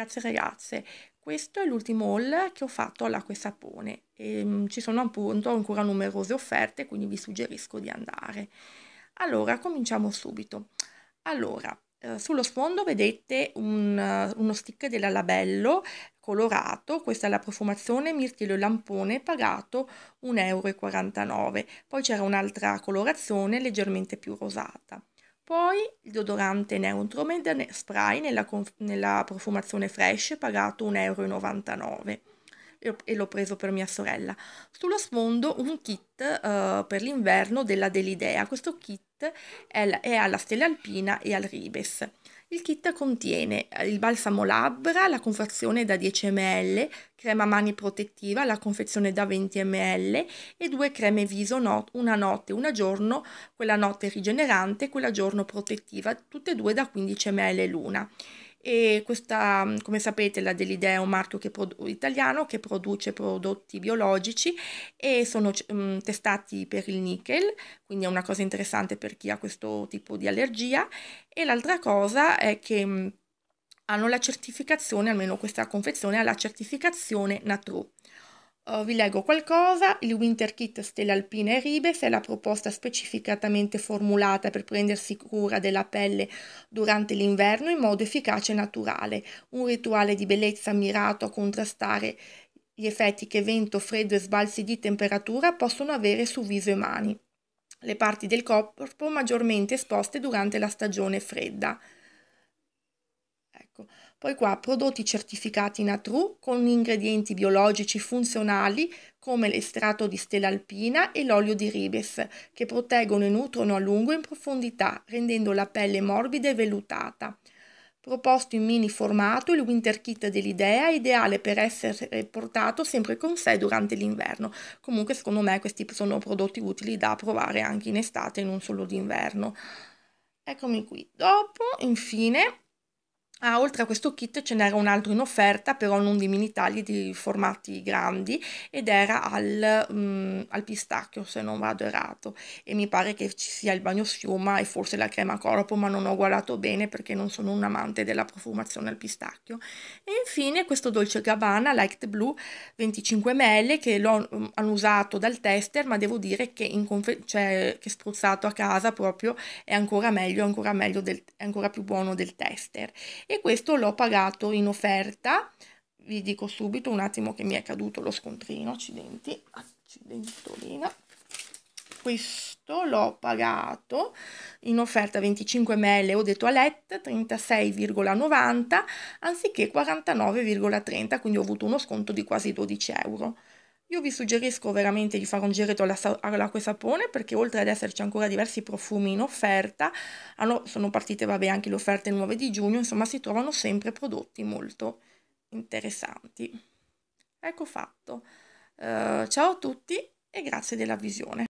ragazzi e ragazze, questo è l'ultimo haul che ho fatto all'acqua e sapone. E, ehm, ci sono appunto ancora numerose offerte, quindi vi suggerisco di andare. Allora, cominciamo subito. Allora, eh, sullo sfondo vedete un, eh, uno stick della Labello colorato, questa è la profumazione mirtillo e lampone, pagato 1,49 euro. Poi c'era un'altra colorazione leggermente più rosata. Poi il deodorante Neutromed Spray nella, nella profumazione fresh, pagato 1,99 euro e l'ho preso per mia sorella. Sullo sfondo un kit uh, per l'inverno della Delidea. Questo kit è, alla stella alpina e al ribes. Il kit contiene eh, il balsamo labbra, la confezione da 10 ml, crema mani protettiva, la confezione da 20 ml e due creme viso, not una notte, una giorno, quella notte rigenerante e quella giorno protettiva, tutte e due da 15 ml l'una e questa, come sapete, la Delidea è un marchio che italiano che produce prodotti biologici e sono mh, mm, testati per il nickel, quindi è una cosa interessante per chi ha questo tipo di allergia. E l'altra cosa è che mh, mm, hanno la certificazione, almeno questa confezione ha la certificazione Natru. Oh, vi leggo qualcosa, il Winter Kit Stella Alpina e Ribes è la proposta specificatamente formulata per prendersi cura della pelle durante l'inverno in modo efficace e naturale, un rituale di bellezza mirato a contrastare gli effetti che vento, freddo e sbalzi di temperatura possono avere su viso e mani, le parti del corpo maggiormente esposte durante la stagione fredda ecco. Poi qua prodotti certificati Natru con ingredienti biologici funzionali come l'estratto di stella alpina e l'olio di ribes che proteggono e nutrono a lungo in profondità rendendo la pelle morbida e vellutata. Proposto in mini formato, il Winter Kit dell'Idea ideale per essere portato sempre con sé durante l'inverno. Comunque, secondo me, questi sono prodotti utili da provare anche in estate, non solo d'inverno. Eccomi qui. Dopo, infine, Ah, oltre a questo kit ce n'era un altro in offerta, però non di mini tagli, di formati grandi, ed era al, um, al, pistacchio, se non vado errato. E mi pare che ci sia il bagno schiuma e forse la crema corpo, ma non ho guardato bene perché non sono un amante della profumazione al pistacchio. E infine questo dolce Gabbana Light Blue 25 ml che l'ho um, usato dal tester, ma devo dire che, cioè, che spruzzato a casa proprio è ancora meglio, ancora meglio del, è ancora più buono del tester e questo l'ho pagato in offerta vi dico subito un attimo che mi è caduto lo scontrino accidenti accidentolina questo l'ho pagato in offerta 25 ml ho detto a let 36,90 anziché 49,30 quindi ho avuto uno sconto di quasi 12 euro io vi suggerisco veramente di fare un giretto all'acqua e sapone perché oltre ad esserci ancora diversi profumi in offerta, sono partite vabbè, anche le offerte nuove di giugno, insomma si trovano sempre prodotti molto interessanti. Ecco fatto. Uh, ciao a tutti e grazie della visione.